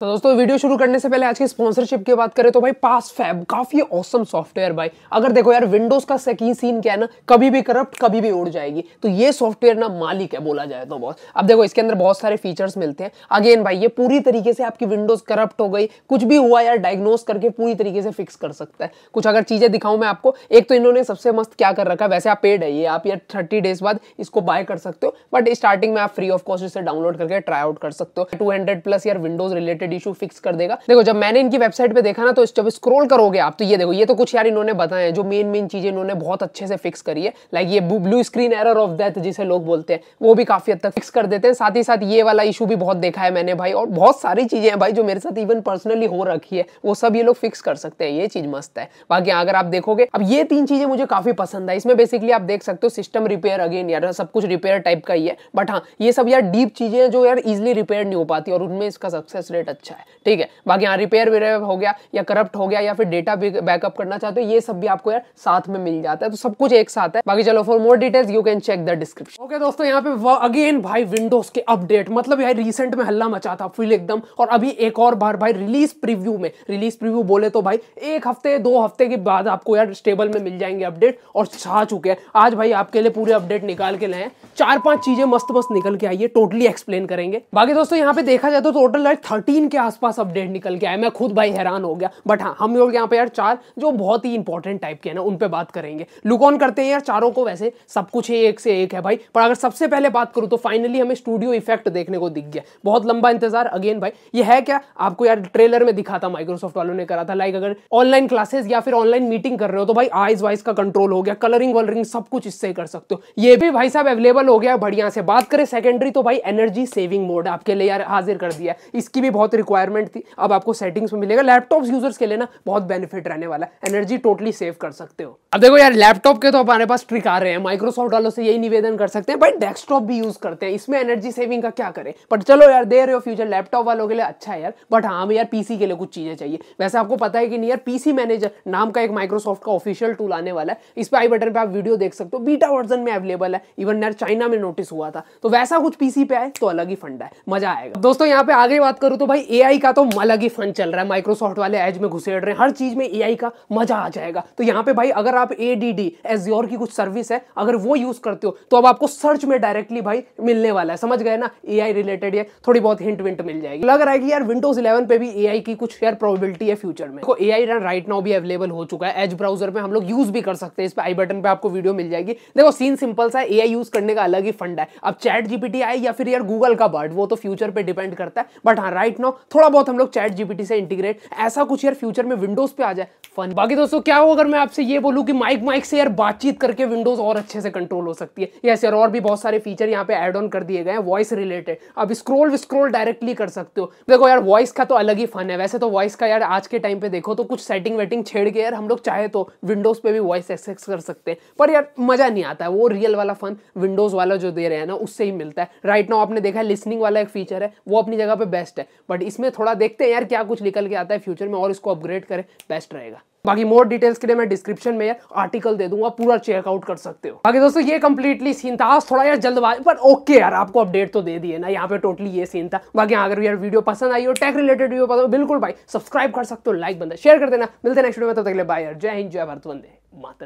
तो दोस्तों वीडियो शुरू करने से पहले आज की स्पॉन्सरशिप की बात करें तो भाई पास फैब काफी औसम सॉफ्टवेयर भाई अगर देखो यार विंडोज का सेकी सीन क्या है ना कभी भी करप्ट कभी भी उड़ जाएगी तो ये सॉफ्टवेयर ना मालिक है बोला जाए तो बहुत अब देखो इसके अंदर बहुत सारे फीचर्स मिलते हैं अगेन भाई ये पूरी तरीके से आपकी विंडोज करप्ट हो गई कुछ भी हुआ यार डायग्नोज करके पूरी तरीके से फिक्स कर सकता है कुछ अगर चीजें दिखाऊं मैं आपको एक तो इन्होंने सबसे मस्त क्या कर रखा है वैसे आप पेड है ये आप यार थर्टी डेज बाद इसको बाय कर सकते हो बट स्टार्टिंग में आप फ्री ऑफ कॉस्ट इसे डाउनलोड करके ट्राई आउट कर सकते हो टू प्लस यार Windows related related issue fix कर देगा देखो जब मैंने इनकी वेबसाइट पे देखा ना तो जब स्क्रोल करोगे आप तो ये देखो ये तो कुछ यार इन्होंने बताया जो मेन मेन चीजें इन्होंने बहुत अच्छे से फिक्स करी है लाइक ये blue screen error of death जिसे लोग बोलते हैं वो भी काफी हद तक फिक्स कर देते हैं साथ ही साथ ये वाला इशू भी बहुत देखा है मैंने भाई और बहुत सारी चीजें हैं भाई जो मेरे साथ इवन पर्सनली हो रखी है वो सब ये लोग फिक्स कर सकते हैं ये चीज मस्त है बाकी अगर आप देखोगे अब ये तीन चीजें मुझे काफी पसंद है इसमें बेसिकली आप देख सकते हो सिस्टम रिपेयर अगेन यार सब कुछ रिपेयर टाइप का ही है बट हाँ ये सब यार डीप चीजें जो यार इजिली रिपेयर नहीं हो पाती और उनमें इसका सक्सेस अच्छा रेट अच्छा है ठीक है बाकी यहाँ रिपेयर वेयर हो गया या करप्ट हो गया या फिर डेटा बैकअप करना चाहते हो ये सब भी आपको यार साथ में मिल जाता है तो सब कुछ एक साथ है बाकी चलो for more details you can check the description okay दोस्तों यहाँ पे अगेन भाई विंडोज के अपडेट मतलब यार रिसेंट में हल्ला मचा था फुल एकदम और अभी एक और बार भाई रिलीज प्रिव्यू में रिलीज प्रिव्यू बोले तो भाई एक हफ्ते दो हफ्ते के बाद आपको यार स्टेबल में मिल जाएंगे अपडेट और छा चुके हैं आज भाई आपके लिए पूरे अपडेट निकाल के लाए चार पांच चीजें मस्त मस्त निकल के आई है टोटली एक्सप्लेन करेंगे बाकी दोस्तों यहाँ पे देखा जाए तो टोटल थर्टीन तीन के आसपास अपडेट निकल गया है मैं खुद भाई हैरान हो गया बट हाँ हम लोग यहाँ पे यार चार जो बहुत ही इंपॉर्टेंट टाइप के हैं ना उन पे बात करेंगे लुक ऑन करते हैं यार चारों को वैसे सब कुछ ही एक से एक है भाई पर अगर सबसे पहले बात करूँ तो फाइनली हमें स्टूडियो इफेक्ट देखने को दिख गया बहुत लंबा इंतजार अगेन भाई ये है क्या आपको यार ट्रेलर में दिखा था माइक्रोसॉफ्ट वालों ने करा था लाइक अगर ऑनलाइन क्लासेस या फिर ऑनलाइन मीटिंग कर रहे हो तो भाई आइज वाइज का कंट्रोल हो गया कलरिंग वलरिंग सब कुछ इससे कर सकते हो ये भी भाई साहब अवेलेबल हो गया बढ़िया से बात करें सेकेंडरी तो भाई एनर्जी सेविंग मोड आपके लिए यार हाजिर कर दिया इसकी भी बहुत रिक्वायरमेंट थी अब आपको सेटिंग्स में मिलेगा लैपटॉप यूजर्स के लिए ना बहुत बेनिफिट रहने वाला है एनर्जी टोटली सेव कर सकते हो अब देखो यार लैपटॉप के तो हमारे पास ट्रिक आ रहे हैं माइक्रोसॉफ्ट वालों से यही निवेदन कर सकते हैं बट डेस्कटॉप भी यूज करते हैं इसमें एनर्जी सेविंग का क्या करें बट चलो यार दे रहे हो फ्यूचर लैपटॉप वालों के लिए अच्छा है यार बट हाँ यार पीसी के लिए कुछ चीजें चाहिए वैसे आपको पता है कि नहीं यार पीसी मैनेजर नाम का एक माइक्रोसॉफ्ट का ऑफिशियल टूल आने वाला है इस पर आई बटन पर आप वीडियो देख सकते हो बीटा वर्जन में अवेलेबल है इवन यार चाइना में नोटिस हुआ था तो वैसा कुछ पीसी पे आए तो अलग ही फंडा है मजा आएगा दोस्तों यहाँ पे आगे बात करूँ तो भाई एआई का तो अलग ही फन चल रहा है माइक्रोसॉफ्ट वाले एज में घुसेड़ रहे हैं हर चीज में एआई का मजा आ जाएगा तो यहाँ पे भाई अगर आप ए डी डी एज्योर की कुछ सर्विस है अगर वो यूज करते हो तो अब आपको सर्च में डायरेक्टली भाई मिलने वाला है समझ गए ना आई रिलेटेड है थोड़ी बहुत हिंट विंट मिल जाएगी लग रहा है कि यार विंडोज इलेवन पे भी एआई की कुछ यार प्रोबेबिलिटी है फ्यूचर में देखो एआई राइट नाउ भी अवेलेबल हो चुका है एज ब्राउजर में हम लोग यूज भी कर सकते हैं इस पर आई बटन पर आपको वीडियो मिल जाएगी देखो सीन सिंपल सा आई यूज करने का अलग ही फंड है अब चैट जीपीटी आई या फिर यार गूगल का बर्ड वो तो फ्यूचर पर डिपेंड करता है बट हाँ राइट नाउ थोड़ा बहुत हम लोग चैट जीपीटी से इंटीग्रेट ऐसा कुछ यार फ्यूचर में विंडोज पे आ जाए फन बाकी दोस्तों क्या हो अगर मैं आपसे ये बोलू कि माइक माइक से यार बातचीत करके विंडोज और अच्छे से कंट्रोल हो सकती है यस यार और भी बहुत सारे फीचर यहाँ पे एड ऑन कर दिए गए हैं वॉइस रिलेटेड अब स्क्रोल स्क्रोल डायरेक्टली कर सकते हो देखो यार वॉइस का तो अलग ही फन है वैसे तो वॉइस का यार आज के टाइम पे देखो तो कुछ सेटिंग वेटिंग छेड़ के यार हम लोग चाहे तो विंडोज पे भी वॉइस एक्सेस कर सकते हैं पर यार मजा नहीं आता है वो रियल वाला फन विंडोज वाला जो दे रहे हैं ना उससे ही मिलता है राइट right नाउ आपने देखा है लिसनिंग वाला एक फीचर है वो अपनी जगह पे बेस्ट है बट इसमें थोड़ा देखते हैं यार क्या कुछ निकल के आता है फ्यूचर में और इसको अपग्रेड करें बेस्ट रहेगा बाकी मोर डिटेल्स के लिए मैं डिस्क्रिप्शन में यार आर्टिकल दे दूंगा पूरा चेकआउट कर सकते हो बाकी दोस्तों ये कंप्लीटली सीन था थोड़ा यार जल्दबाजी पर ओके यार आपको अपडेट तो दे दिए ना यहाँ पे टोटली ये सीन था बाकी हाँ, अगर यार वीडियो पसंद आई हो टेक रिलेटेड वीडियो पसंद बिल्कुल भाई सब्सक्राइब कर सकते हो लाइक बंदा शेयर कर देना मिलते नेक्स्ट वीडियो में तब तक बाय यार जय हिंद जय भारत वंदे मातरम